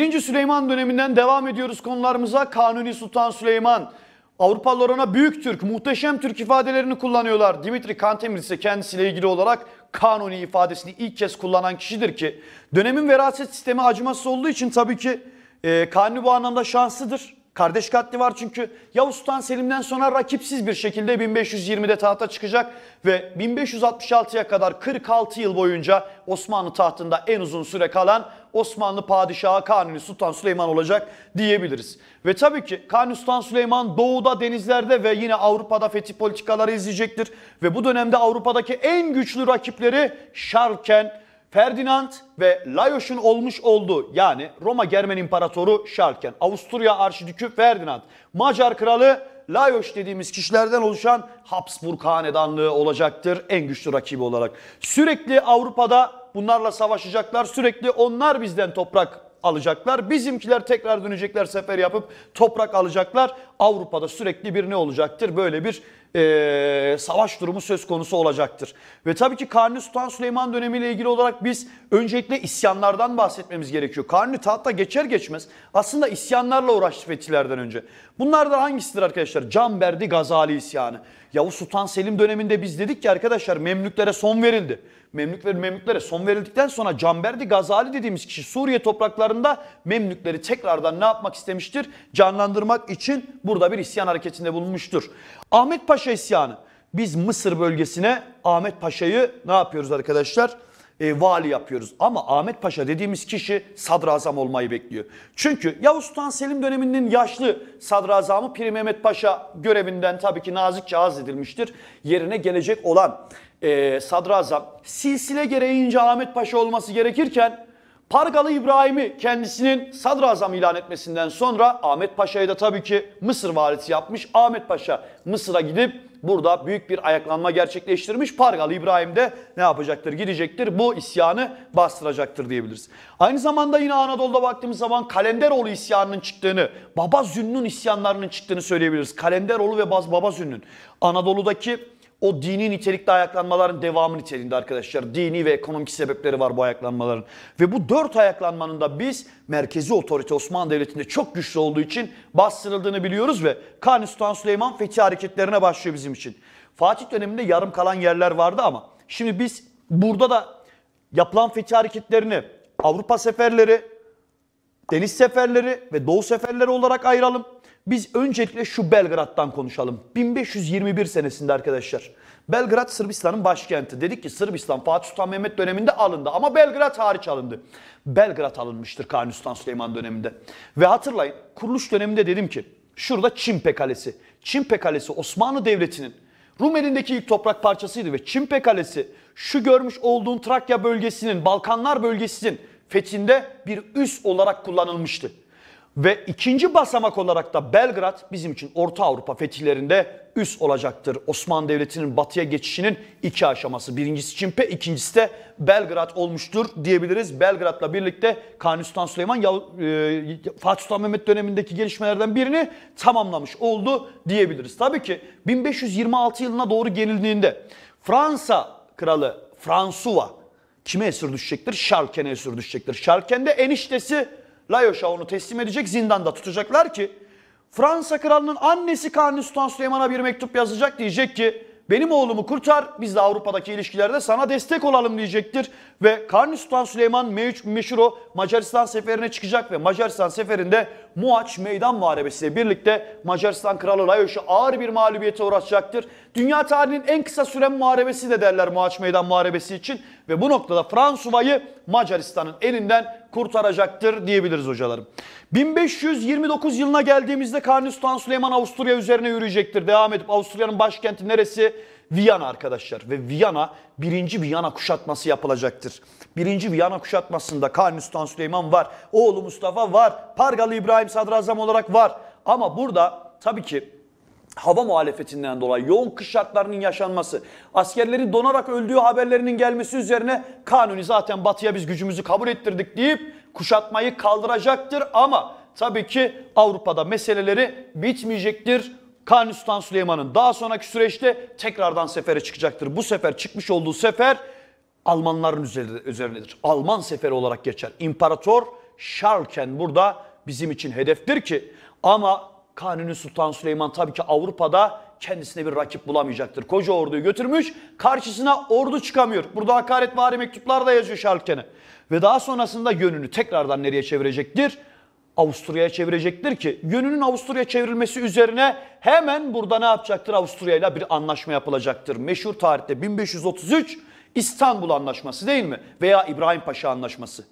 1. Süleyman döneminden devam ediyoruz konularımıza. Kanuni Sultan Süleyman, Avrupalılar ona Büyük Türk, Muhteşem Türk ifadelerini kullanıyorlar. Dimitri Kantemir ise kendisiyle ilgili olarak Kanuni ifadesini ilk kez kullanan kişidir ki dönemin veraset sistemi acımasız olduğu için tabii ki e, Kanuni bu anlamda şanslıdır. Kardeş katli var çünkü Yavuz Sultan Selim'den sonra rakipsiz bir şekilde 1520'de tahta çıkacak ve 1566'ya kadar 46 yıl boyunca Osmanlı tahtında en uzun süre kalan Osmanlı Padişahı Kanuni Sultan Süleyman olacak diyebiliriz. Ve tabii ki Kanuni Sultan Süleyman doğuda denizlerde ve yine Avrupa'da fetih politikaları izleyecektir. Ve bu dönemde Avrupa'daki en güçlü rakipleri Şarken, Ferdinand ve Lajos'un olmuş olduğu yani Roma Germen İmparatoru Şarken, Avusturya Arşidükü Ferdinand, Macar Kralı Lajos dediğimiz kişilerden oluşan Habsburg Hanedanlığı olacaktır en güçlü rakibi olarak. Sürekli Avrupa'da bunlarla savaşacaklar. Sürekli onlar bizden toprak alacaklar. Bizimkiler tekrar dönecekler sefer yapıp toprak alacaklar. Avrupa'da sürekli bir ne olacaktır? Böyle bir e, savaş durumu söz konusu olacaktır. Ve tabii ki Kanuni Sultan Süleyman dönemiyle ilgili olarak biz öncelikle isyanlardan bahsetmemiz gerekiyor. Kanuni tahta geçer geçmez aslında isyanlarla uğraştı fetihlerden önce. Bunlardan hangisidir arkadaşlar? Canberdi Gazali isyanı. Yavuz Sultan Selim döneminde biz dedik ki arkadaşlar Memlüklere son verildi. Memlük ve Memlüklere son verildikten sonra Canberdi Gazali dediğimiz kişi Suriye topraklarında Memlükleri tekrardan ne yapmak istemiştir? Canlandırmak için burada bir isyan hareketinde bulunmuştur. Ahmet Paşa Paşa isyanı. Biz Mısır bölgesine Ahmet Paşa'yı ne yapıyoruz arkadaşlar? E, vali yapıyoruz. Ama Ahmet Paşa dediğimiz kişi sadrazam olmayı bekliyor. Çünkü Yavuz Sultan Selim döneminin yaşlı sadrazamı Pir Mehmet Paşa görevinden tabii ki nazikçe azledilmiştir. Yerine gelecek olan e, sadrazam silsile gereğince Ahmet Paşa olması gerekirken Pargalı İbrahim'i kendisinin sadrazam ilan etmesinden sonra Ahmet Paşa'yı da tabii ki Mısır valisi yapmış. Ahmet Paşa Mısır'a gidip burada büyük bir ayaklanma gerçekleştirmiş. Pargalı İbrahim de ne yapacaktır? Gidecektir. Bu isyanı bastıracaktır diyebiliriz. Aynı zamanda yine Anadolu'da baktığımız zaman Kalenderoğlu isyanının çıktığını, Baba Zünn'ün isyanlarının çıktığını söyleyebiliriz. Kalenderoğlu ve Baba Zünn'ün Anadolu'daki o dini nitelikli ayaklanmaların devamı niteliğinde arkadaşlar. Dini ve ekonomik sebepleri var bu ayaklanmaların. Ve bu dört ayaklanmanın da biz merkezi otorite Osmanlı Devleti'nde çok güçlü olduğu için bastırıldığını biliyoruz ve Kanuni Sultan Süleyman fetih hareketlerine başlıyor bizim için. Fatih döneminde yarım kalan yerler vardı ama şimdi biz burada da yapılan fetih hareketlerini Avrupa seferleri, deniz seferleri ve doğu seferleri olarak ayıralım. Biz öncelikle şu Belgrad'dan konuşalım. 1521 senesinde arkadaşlar. Belgrad Sırbistan'ın başkenti. Dedik ki Sırbistan Fatih Sultan Mehmet döneminde alındı ama Belgrad hariç alındı. Belgrad alınmıştır Kanuni Sultan Süleyman döneminde. Ve hatırlayın kuruluş döneminde dedim ki şurada Çimpe Kalesi. Çimpe Kalesi Osmanlı Devleti'nin Rum elindeki ilk toprak parçasıydı ve Çimpe Kalesi şu görmüş olduğun Trakya bölgesinin, Balkanlar bölgesinin fethinde bir üs olarak kullanılmıştı. Ve ikinci basamak olarak da Belgrad bizim için Orta Avrupa fetihlerinde üst olacaktır. Osmanlı Devleti'nin batıya geçişinin iki aşaması. Birincisi Çimpe, ikincisi de Belgrad olmuştur diyebiliriz. Belgrad'la birlikte Kanuni Sultan Süleyman e, Fatih Sultan Mehmet dönemindeki gelişmelerden birini tamamlamış oldu diyebiliriz. Tabii ki 1526 yılına doğru gelindiğinde Fransa kralı Fransuva kime esir düşecektir? Şarken'e esir düşecektir. Şarken de eniştesi Layoş'a onu teslim edecek, zindanda tutacaklar ki Fransa kralının annesi Kanuni Sultan Süleyman'a bir mektup yazacak diyecek ki benim oğlumu kurtar biz de Avrupa'daki ilişkilerde sana destek olalım diyecektir. Ve Kanuni Sultan Süleyman meşhur o Macaristan seferine çıkacak ve Macaristan seferinde Muaç Meydan Muharebesi birlikte Macaristan Kralı Layoş'u ağır bir mağlubiyete uğratacaktır Dünya tarihinin en kısa süren muharebesi de derler Muaç Meydan Muharebesi için ve bu noktada Fransuva'yı Macaristan'ın elinden kurtaracaktır diyebiliriz hocalarım. 1529 yılına geldiğimizde Kanuni Sultan Süleyman Avusturya üzerine yürüyecektir. Devam edip Avusturya'nın başkenti neresi? Viyana arkadaşlar ve Viyana 1. Viyana kuşatması yapılacaktır. 1. Viyana kuşatmasında Kanuni Sultan Süleyman var, oğlu Mustafa var, Pargalı İbrahim Sadrazam olarak var. Ama burada tabii ki hava muhalefetinden dolayı yoğun kış şartlarının yaşanması, askerleri donarak öldüğü haberlerinin gelmesi üzerine kanuni zaten batıya biz gücümüzü kabul ettirdik deyip kuşatmayı kaldıracaktır ama tabii ki Avrupa'da meseleleri bitmeyecektir. Kanuni Sultan Süleyman'ın daha sonraki süreçte tekrardan sefere çıkacaktır. Bu sefer çıkmış olduğu sefer Almanların üzerindedir. Alman seferi olarak geçer. İmparator Şarlken burada bizim için hedeftir ki ama Kanuni Sultan Süleyman tabii ki Avrupa'da kendisine bir rakip bulamayacaktır. Koca orduyu götürmüş karşısına ordu çıkamıyor. Burada hakaretvari mektuplar da yazıyor Şalken'e. Ve daha sonrasında yönünü tekrardan nereye çevirecektir? Avusturya'ya çevirecektir ki yönünün Avusturya çevrilmesi üzerine hemen burada ne yapacaktır? Avusturya ile bir anlaşma yapılacaktır. Meşhur tarihte 1533 İstanbul Anlaşması değil mi? Veya İbrahim Paşa Anlaşması.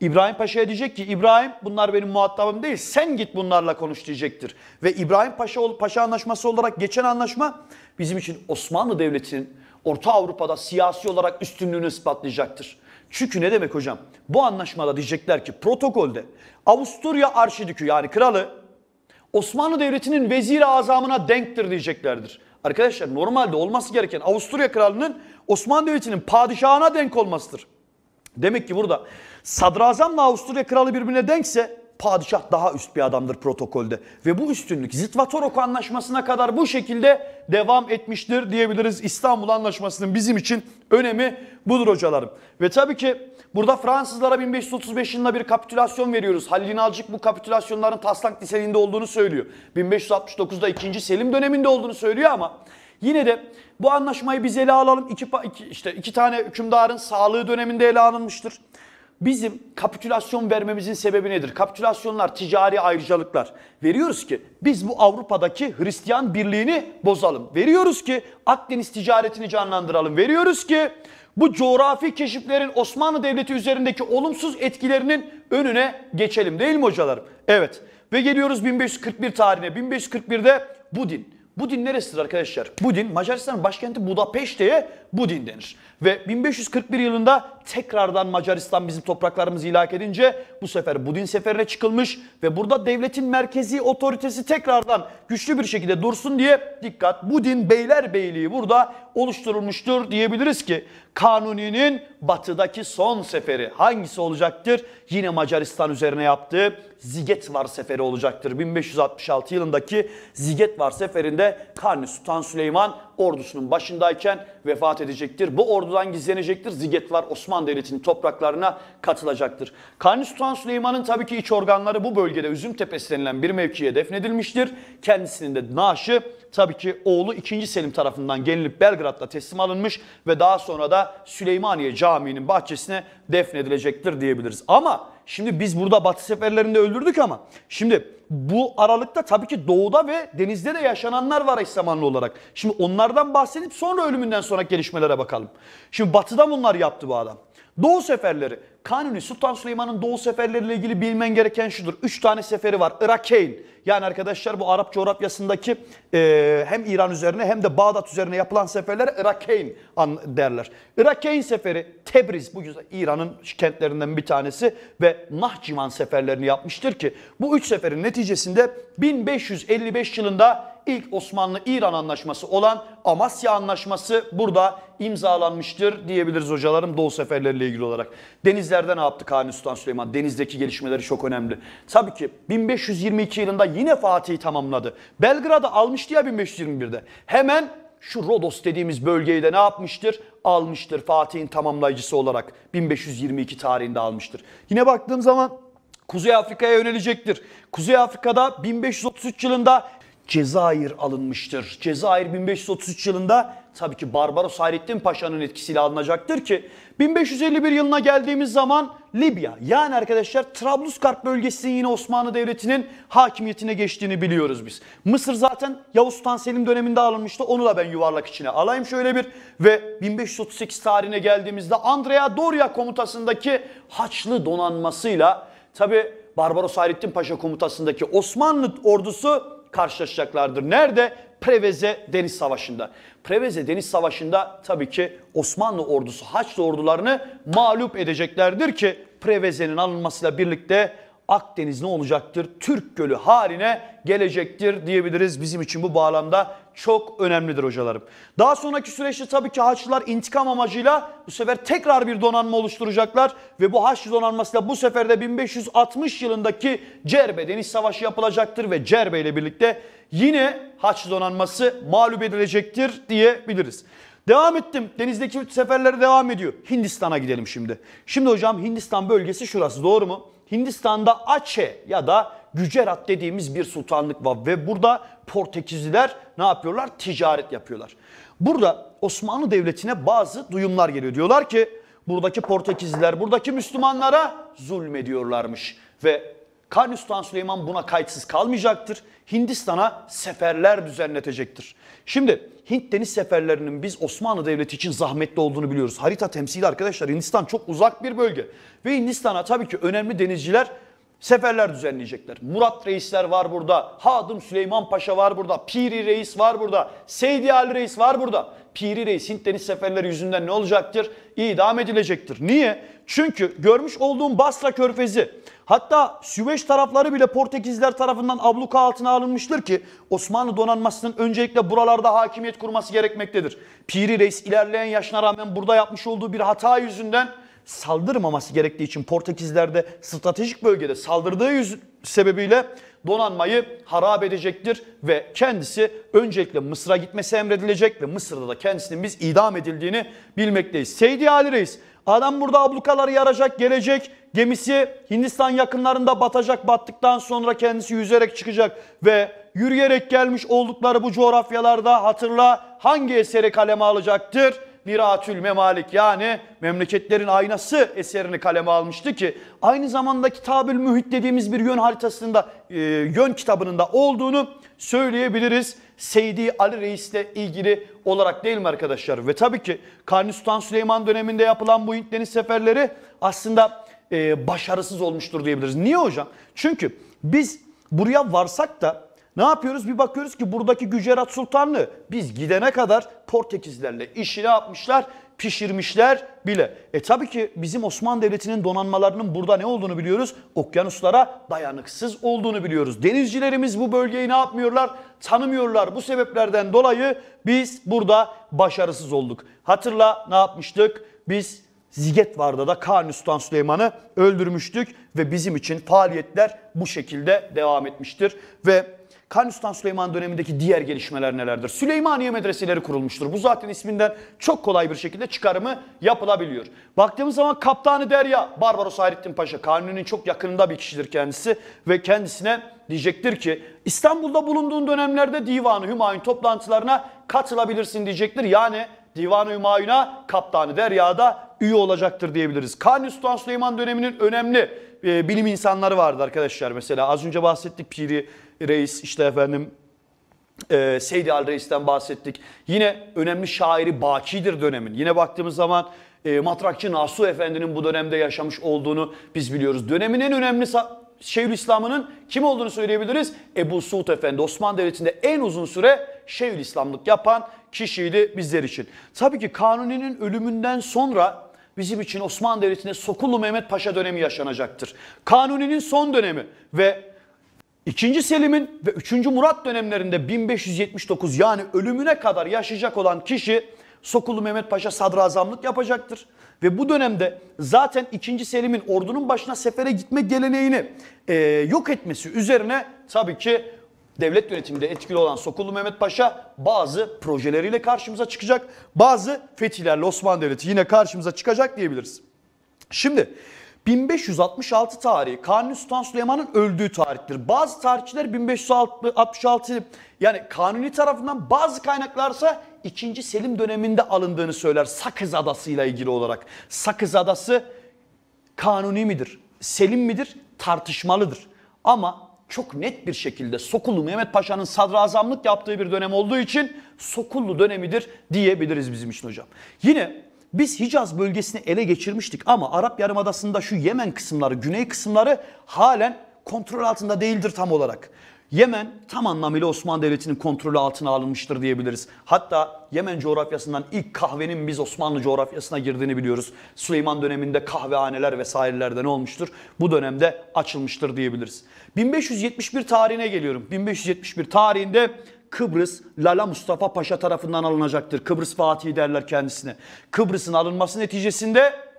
İbrahim Paşa'ya diyecek ki İbrahim bunlar benim muhatabım değil sen git bunlarla konuş diyecektir. Ve İbrahim Paşa, Paşa anlaşması olarak geçen anlaşma bizim için Osmanlı Devleti'nin Orta Avrupa'da siyasi olarak üstünlüğünü ispatlayacaktır. Çünkü ne demek hocam? Bu anlaşmada diyecekler ki protokolde Avusturya Arşidükü yani kralı Osmanlı Devleti'nin vezir azamına denktir diyeceklerdir. Arkadaşlar normalde olması gereken Avusturya kralının Osmanlı Devleti'nin padişahına denk olmasıdır. Demek ki burada sadrazamla Avusturya kralı birbirine denkse padişah daha üst bir adamdır protokolde. Ve bu üstünlük Zitvatorok anlaşmasına kadar bu şekilde devam etmiştir diyebiliriz. İstanbul anlaşmasının bizim için önemi budur hocalarım. Ve tabii ki burada Fransızlara 1535 yılında bir kapitülasyon veriyoruz. Halil İnalcık bu kapitülasyonların taslak liselinde olduğunu söylüyor. 1569'da 2. Selim döneminde olduğunu söylüyor ama Yine de bu anlaşmayı biz ele alalım. İki, iki, işte iki tane hükümdarın sağlığı döneminde ele alınmıştır. Bizim kapitülasyon vermemizin sebebi nedir? Kapitülasyonlar, ticari ayrıcalıklar. Veriyoruz ki biz bu Avrupa'daki Hristiyan birliğini bozalım. Veriyoruz ki Akdeniz ticaretini canlandıralım. Veriyoruz ki bu coğrafi keşiflerin Osmanlı Devleti üzerindeki olumsuz etkilerinin önüne geçelim değil mi hocalarım? Evet ve geliyoruz 1541 tarihine. 1541'de bu din bu din neresidir arkadaşlar? Bu din Macaristan başkenti Budapeşte'ye bu din denir. Ve 1541 yılında tekrardan Macaristan bizim topraklarımızı ilak edince bu sefer Budin seferine çıkılmış ve burada devletin merkezi otoritesi tekrardan güçlü bir şekilde dursun diye dikkat Budin beyler beyliği burada oluşturulmuştur diyebiliriz ki Kanuni'nin batıdaki son seferi hangisi olacaktır? Yine Macaristan üzerine yaptığı Zigetvar seferi olacaktır. 1566 yılındaki Zigetvar seferinde Kanuni Sultan Süleyman ordusunun başındayken vefat edecektir. Bu ordudan gizlenecektir. Zigetvar Osmanlı Devleti'nin topraklarına katılacaktır. Kanuni Sultan Süleyman'ın tabii ki iç organları bu bölgede Üzümtepesi denilen bir mevkiye defnedilmiştir. Kendisinin de naaşı tabii ki oğlu 2. Selim tarafından gelinip Belgrad'da teslim alınmış ve daha sonra da Süleymaniye Camii'nin bahçesine defnedilecektir diyebiliriz. Ama şimdi biz burada Batı seferlerinde öldürdük ama şimdi bu aralıkta tabii ki doğuda ve denizde de yaşananlar var eş zamanlı olarak. Şimdi onlardan bahsedip sonra ölümünden sonra gelişmelere bakalım. Şimdi batıda bunlar yaptı bu adam. Doğu seferleri. Kanuni Sultan Süleyman'ın Doğu seferleriyle ilgili bilmen gereken şudur. Üç tane seferi var. Irakeyn. Yani arkadaşlar bu Arap coğrafyasındaki e, hem İran üzerine hem de Bağdat üzerine yapılan seferlere Irakeyn derler. Irakeyn seferi Tebriz. Bugün İran'ın kentlerinden bir tanesi ve Nahçıvan seferlerini yapmıştır ki bu üç seferin neticesinde 1555 yılında ilk Osmanlı-İran anlaşması olan Amasya Anlaşması burada imzalanmıştır diyebiliriz hocalarım Doğu seferleriyle ilgili olarak. Denizlerde ne yaptı Kanuni Sultan Süleyman? Denizdeki gelişmeleri çok önemli. Tabii ki 1522 yılında yine Fatih tamamladı. Belgrad'ı almıştı ya 1521'de. Hemen şu Rodos dediğimiz bölgeyi de ne yapmıştır? Almıştır Fatih'in tamamlayıcısı olarak 1522 tarihinde almıştır. Yine baktığım zaman Kuzey Afrika'ya yönelecektir. Kuzey Afrika'da 1533 yılında Cezayir alınmıştır. Cezayir 1533 yılında tabii ki Barbaros Hayrettin Paşa'nın etkisiyle alınacaktır ki 1551 yılına geldiğimiz zaman Libya yani arkadaşlar Trablusgarp bölgesinin yine Osmanlı Devleti'nin hakimiyetine geçtiğini biliyoruz biz. Mısır zaten Yavuz Sultan Selim döneminde alınmıştı onu da ben yuvarlak içine alayım şöyle bir ve 1538 tarihine geldiğimizde Andrea Doria komutasındaki Haçlı donanmasıyla tabii Barbaros Hayrettin Paşa komutasındaki Osmanlı ordusu karşılaşacaklardır. Nerede? Preveze Deniz Savaşı'nda. Preveze Deniz Savaşı'nda tabii ki Osmanlı ordusu Haçlı ordularını mağlup edeceklerdir ki Preveze'nin alınmasıyla birlikte Akdeniz ne olacaktır? Türk Gölü haline gelecektir diyebiliriz. Bizim için bu bağlamda çok önemlidir hocalarım. Daha sonraki süreçte tabii ki Haçlılar intikam amacıyla bu sefer tekrar bir donanma oluşturacaklar ve bu Haçlı donanmasıyla bu sefer de 1560 yılındaki Cerbe Deniz Savaşı yapılacaktır ve Cerbe ile birlikte yine Haçlı donanması mağlup edilecektir diyebiliriz. Devam ettim. Denizdeki seferleri devam ediyor. Hindistan'a gidelim şimdi. Şimdi hocam Hindistan bölgesi şurası doğru mu? Hindistan'da Aceh ya da Gücerat dediğimiz bir sultanlık var ve burada Portekizliler ne yapıyorlar? Ticaret yapıyorlar. Burada Osmanlı Devleti'ne bazı duyumlar geliyor. Diyorlar ki buradaki Portekizliler buradaki Müslümanlara zulmediyorlarmış ve Kanuni Sultan Süleyman buna kayıtsız kalmayacaktır. Hindistan'a seferler düzenletecektir. Şimdi Hint deniz seferlerinin biz Osmanlı Devleti için zahmetli olduğunu biliyoruz. Harita temsili arkadaşlar Hindistan çok uzak bir bölge. Ve Hindistan'a tabii ki önemli denizciler seferler düzenleyecekler. Murat Reisler var burada. Hadım Süleyman Paşa var burada. Piri Reis var burada. Seydi Ali Reis var burada. Piri Reis Hint deniz seferleri yüzünden ne olacaktır? İdam edilecektir. Niye? Çünkü görmüş olduğum Basra Körfezi hatta Süveyş tarafları bile Portekizler tarafından abluka altına alınmıştır ki Osmanlı donanmasının öncelikle buralarda hakimiyet kurması gerekmektedir. Piri Reis ilerleyen yaşına rağmen burada yapmış olduğu bir hata yüzünden saldırmaması gerektiği için Portekizler'de stratejik bölgede saldırdığı yüz sebebiyle donanmayı harap edecektir ve kendisi öncelikle Mısır'a gitmesi emredilecek ve Mısır'da da kendisinin biz idam edildiğini bilmekteyiz. Seydi Ali Reis adam burada ablukaları yaracak gelecek gemisi Hindistan yakınlarında batacak battıktan sonra kendisi yüzerek çıkacak ve yürüyerek gelmiş oldukları bu coğrafyalarda hatırla hangi eseri kaleme alacaktır? Miratül Memalik yani memleketlerin aynası eserini kaleme almıştı ki aynı zamanda Kitabül Mühit dediğimiz bir yön haritasında e, yön kitabının da olduğunu söyleyebiliriz. Seydi Ali Reis'le ilgili olarak değil mi arkadaşlar? Ve tabii ki Kanuni Sultan Süleyman döneminde yapılan bu Hint deniz seferleri aslında e, başarısız olmuştur diyebiliriz. Niye hocam? Çünkü biz buraya varsak da ne yapıyoruz? Bir bakıyoruz ki buradaki Gücerat Sultanlı biz gidene kadar Portekizlerle işini yapmışlar, pişirmişler bile. E tabii ki bizim Osmanlı Devleti'nin donanmalarının burada ne olduğunu biliyoruz. Okyanuslara dayanıksız olduğunu biliyoruz. Denizcilerimiz bu bölgeyi ne yapmıyorlar? Tanımıyorlar. Bu sebeplerden dolayı biz burada başarısız olduk. Hatırla ne yapmıştık? Biz Ziget vardı da Kanuni Sultan Süleyman'ı öldürmüştük ve bizim için faaliyetler bu şekilde devam etmiştir. Ve Kanuni Sultan Süleyman dönemindeki diğer gelişmeler nelerdir? Süleymaniye medreseleri kurulmuştur. Bu zaten isminden çok kolay bir şekilde çıkarımı yapılabiliyor. Baktığımız zaman Kaptanı Derya Barbaros Hayrettin Paşa Kanuni'nin çok yakınında bir kişidir kendisi ve kendisine diyecektir ki İstanbul'da bulunduğun dönemlerde divan Divanı Hümayun toplantılarına katılabilirsin diyecektir. Yani Divan-ı Hümayun'a Kaptanı Derya'da üye olacaktır diyebiliriz. Kanuni Sultan Süleyman döneminin önemli e, bilim insanları vardı arkadaşlar. Mesela az önce bahsettik Piri Reis, işte efendim e, Seydi Al Reis'ten bahsettik. Yine önemli şairi Baki'dir dönemin. Yine baktığımız zaman e, Matrakçı Nasuh Efendi'nin bu dönemde yaşamış olduğunu biz biliyoruz. Dönemin en önemli İslam'ının kim olduğunu söyleyebiliriz? Ebu Suud Efendi Osmanlı Devleti'nde en uzun süre İslamlık yapan kişiydi bizler için. Tabii ki Kanuni'nin ölümünden sonra bizim için Osmanlı Devleti'nde Sokullu Mehmet Paşa dönemi yaşanacaktır. Kanuni'nin son dönemi ve 2. Selim'in ve 3. Murat dönemlerinde 1579 yani ölümüne kadar yaşayacak olan kişi Sokulu Mehmet Paşa sadrazamlık yapacaktır. Ve bu dönemde zaten 2. Selim'in ordunun başına sefere gitme geleneğini e, yok etmesi üzerine tabii ki devlet yönetiminde etkili olan Sokulu Mehmet Paşa bazı projeleriyle karşımıza çıkacak. Bazı fetihlerle Osmanlı Devleti yine karşımıza çıkacak diyebiliriz. Şimdi 1566 tarihi Kanuni Sultan Süleyman'ın öldüğü tarihtir. Bazı tarihçiler 1566 yani Kanuni tarafından bazı kaynaklarsa 2. Selim döneminde alındığını söyler Sakız Adası ile ilgili olarak. Sakız Adası Kanuni midir? Selim midir? Tartışmalıdır. Ama çok net bir şekilde Sokullu Mehmet Paşa'nın sadrazamlık yaptığı bir dönem olduğu için Sokullu dönemidir diyebiliriz bizim için hocam. Yine biz Hicaz bölgesini ele geçirmiştik ama Arap Yarımadası'nda şu Yemen kısımları, güney kısımları halen kontrol altında değildir tam olarak. Yemen tam anlamıyla Osmanlı Devleti'nin kontrolü altına alınmıştır diyebiliriz. Hatta Yemen coğrafyasından ilk kahvenin biz Osmanlı coğrafyasına girdiğini biliyoruz. Süleyman döneminde kahvehaneler vesairelerde ne olmuştur? Bu dönemde açılmıştır diyebiliriz. 1571 tarihine geliyorum. 1571 tarihinde Kıbrıs Lala Mustafa Paşa tarafından alınacaktır. Kıbrıs Fatih derler kendisine. Kıbrıs'ın alınması neticesinde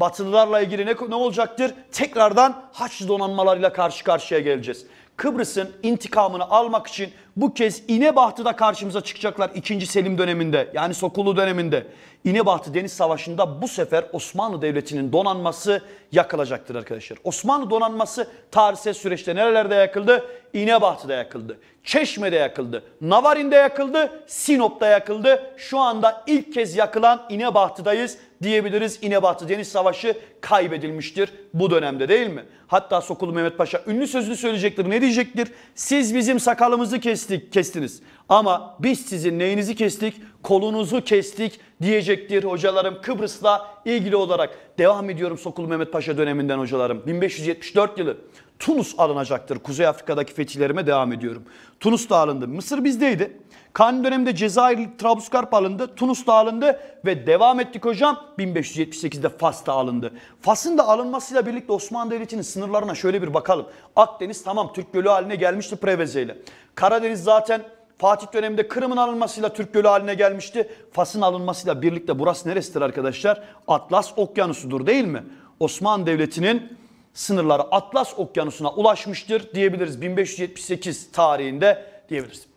Batılılarla ilgili ne, ne olacaktır? Tekrardan Haçlı donanmalarıyla karşı karşıya geleceğiz. Kıbrıs'ın intikamını almak için bu kez İnebahtı'da karşımıza çıkacaklar 2. Selim döneminde yani Sokulu döneminde. İnebahtı Deniz Savaşı'nda bu sefer Osmanlı Devleti'nin donanması yakılacaktır arkadaşlar. Osmanlı donanması tarihsel süreçte nerelerde yakıldı? İnebahtı'da yakıldı, Çeşme'de yakıldı, Navarin'de yakıldı, Sinop'ta yakıldı. Şu anda ilk kez yakılan İnebahtı'dayız diyebiliriz. İnebatu Deniz Savaşı kaybedilmiştir bu dönemde değil mi? Hatta Sokulu Mehmet Paşa ünlü sözünü söyleyecektir. Ne diyecektir? Siz bizim sakalımızı kestik, kestiniz. Ama biz sizin neyinizi kestik? Kolunuzu kestik diyecektir hocalarım Kıbrıs'la ilgili olarak. Devam ediyorum Sokulu Mehmet Paşa döneminden hocalarım. 1574 yılı Tunus alınacaktır. Kuzey Afrika'daki fetihlerime devam ediyorum. Tunus da alındı. Mısır bizdeydi. Kan döneminde Cezayir Trablusgarp alındı. Tunus da alındı ve devam ettik hocam. 1578'de Fas da alındı. Fas'ın da alınmasıyla birlikte Osmanlı Devleti'nin sınırlarına şöyle bir bakalım. Akdeniz tamam Türk Gölü haline gelmişti Preveze ile. Karadeniz zaten Fatih döneminde Kırım'ın alınmasıyla Türk Gölü haline gelmişti. Fas'ın alınmasıyla birlikte burası neresidir arkadaşlar? Atlas Okyanusu'dur değil mi? Osmanlı Devleti'nin sınırları Atlas Okyanusu'na ulaşmıştır diyebiliriz 1578 tarihinde diyebiliriz.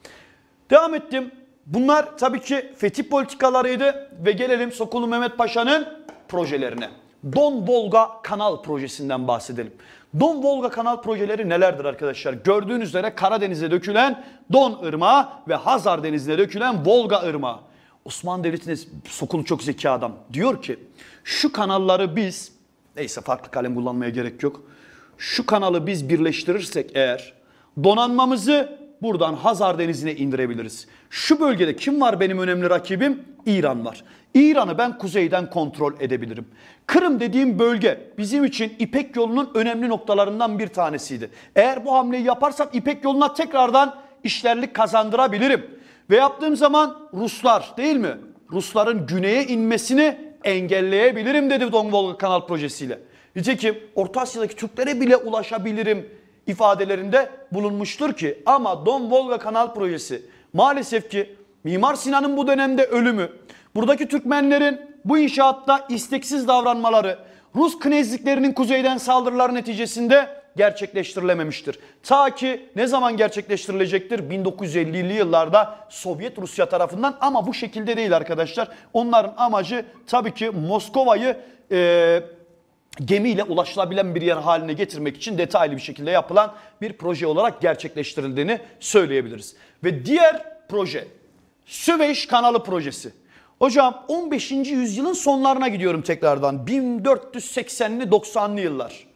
Devam ettim. Bunlar tabii ki fetih politikalarıydı ve gelelim Sokulu Mehmet Paşa'nın projelerine. Don Volga Kanal projesinden bahsedelim. Don Volga Kanal projeleri nelerdir arkadaşlar? Gördüğünüz üzere Karadeniz'e dökülen Don Irmağı ve Hazar Denizi'ne dökülen Volga Irmağı. Osmanlı Devleti'ne Sokulu çok zeki adam. Diyor ki şu kanalları biz, neyse farklı kalem kullanmaya gerek yok. Şu kanalı biz birleştirirsek eğer donanmamızı buradan Hazar Denizi'ne indirebiliriz. Şu bölgede kim var benim önemli rakibim? İran var. İran'ı ben kuzeyden kontrol edebilirim. Kırım dediğim bölge bizim için İpek yolunun önemli noktalarından bir tanesiydi. Eğer bu hamleyi yaparsam İpek yoluna tekrardan işlerlik kazandırabilirim. Ve yaptığım zaman Ruslar değil mi? Rusların güneye inmesini engelleyebilirim dedi Don Volga Kanal projesiyle. Nitekim Orta Asya'daki Türklere bile ulaşabilirim ifadelerinde bulunmuştur ki ama Don Volga Kanal Projesi maalesef ki Mimar Sinan'ın bu dönemde ölümü, buradaki Türkmenlerin bu inşaatta isteksiz davranmaları, Rus knezliklerinin kuzeyden saldırılar neticesinde gerçekleştirilememiştir. Ta ki ne zaman gerçekleştirilecektir? 1950'li yıllarda Sovyet Rusya tarafından ama bu şekilde değil arkadaşlar. Onların amacı tabii ki Moskova'yı e, gemiyle ulaşılabilen bir yer haline getirmek için detaylı bir şekilde yapılan bir proje olarak gerçekleştirildiğini söyleyebiliriz. Ve diğer proje Süveyş Kanalı projesi. Hocam 15. yüzyılın sonlarına gidiyorum tekrardan. 1480'li 90'lı yıllar.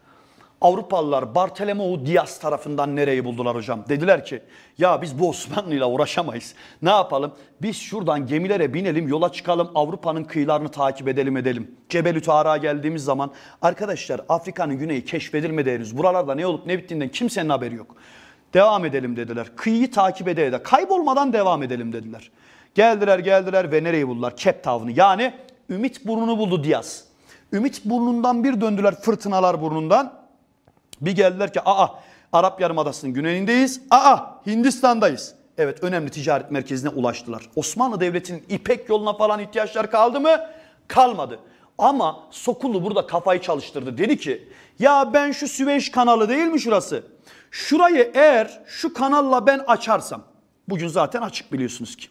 Avrupalılar Bartolomeu Diaz tarafından nereyi buldular hocam? Dediler ki ya biz bu Osmanlıyla uğraşamayız. Ne yapalım? Biz şuradan gemilere binelim yola çıkalım Avrupa'nın kıyılarını takip edelim edelim. Cebelü Tarık'a geldiğimiz zaman arkadaşlar Afrika'nın güneyi keşfedilmedi henüz. Buralarda ne olup ne bittiğinden kimsenin haberi yok. Devam edelim dediler. Kıyıyı takip ede ede kaybolmadan devam edelim dediler. Geldiler geldiler ve nereyi buldular? Cape Town'u yani Ümit burnunu buldu Diaz. Ümit burnundan bir döndüler fırtınalar burnundan. Bir geldiler ki aa Arap Yarımadası'nın güneyindeyiz. Aa Hindistan'dayız. Evet önemli ticaret merkezine ulaştılar. Osmanlı Devleti'nin İpek yoluna falan ihtiyaçlar kaldı mı? Kalmadı. Ama Sokullu burada kafayı çalıştırdı. Dedi ki ya ben şu Süveyş kanalı değil mi şurası? Şurayı eğer şu kanalla ben açarsam bugün zaten açık biliyorsunuz ki.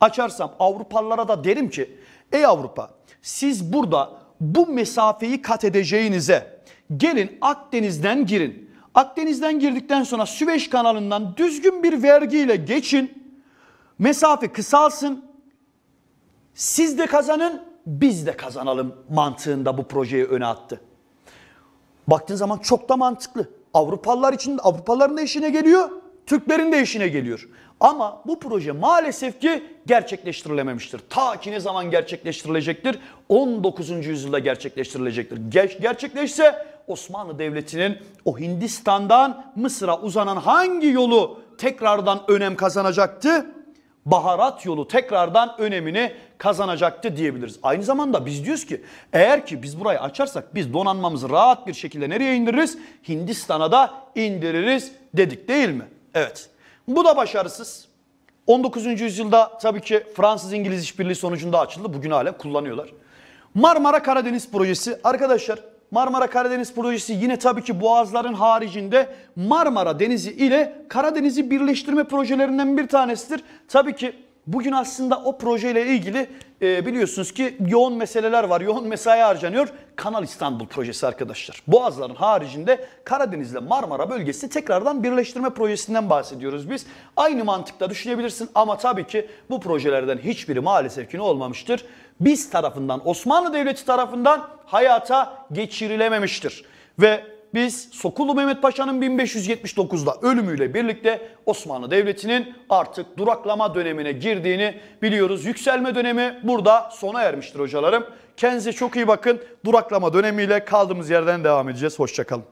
Açarsam Avrupalılara da derim ki ey Avrupa siz burada bu mesafeyi kat edeceğinize gelin Akdeniz'den girin. Akdeniz'den girdikten sonra Süveyş kanalından düzgün bir vergiyle geçin. Mesafe kısalsın. Siz de kazanın, biz de kazanalım mantığında bu projeyi öne attı. Baktığın zaman çok da mantıklı. Avrupalılar için Avrupalıların da işine geliyor. Türklerin de işine geliyor. Ama bu proje maalesef ki gerçekleştirilememiştir. Ta ki ne zaman gerçekleştirilecektir? 19. yüzyılda gerçekleştirilecektir. Ger gerçekleşse Osmanlı Devleti'nin o Hindistan'dan Mısır'a uzanan hangi yolu tekrardan önem kazanacaktı? Baharat yolu tekrardan önemini kazanacaktı diyebiliriz. Aynı zamanda biz diyoruz ki eğer ki biz burayı açarsak biz donanmamızı rahat bir şekilde nereye indiririz? Hindistan'a da indiririz dedik değil mi? Evet. Bu da başarısız. 19. yüzyılda tabii ki Fransız-İngiliz işbirliği sonucunda açıldı. Bugün hala kullanıyorlar. Marmara Karadeniz Projesi. Arkadaşlar Marmara Karadeniz Projesi yine tabii ki boğazların haricinde Marmara Denizi ile Karadeniz'i birleştirme projelerinden bir tanesidir. Tabii ki Bugün aslında o projeyle ilgili e, biliyorsunuz ki yoğun meseleler var. Yoğun mesai harcanıyor. Kanal İstanbul projesi arkadaşlar. Boğazların haricinde Karadeniz ile Marmara bölgesini tekrardan birleştirme projesinden bahsediyoruz biz. Aynı mantıkta düşünebilirsin ama tabii ki bu projelerden hiçbiri maalesef ki ne olmamıştır? Biz tarafından, Osmanlı Devleti tarafından hayata geçirilememiştir. Ve biz Sokulu Mehmet Paşa'nın 1579'da ölümüyle birlikte Osmanlı Devleti'nin artık duraklama dönemine girdiğini biliyoruz. Yükselme dönemi burada sona ermiştir hocalarım. Kendinize çok iyi bakın. Duraklama dönemiyle kaldığımız yerden devam edeceğiz. Hoşçakalın.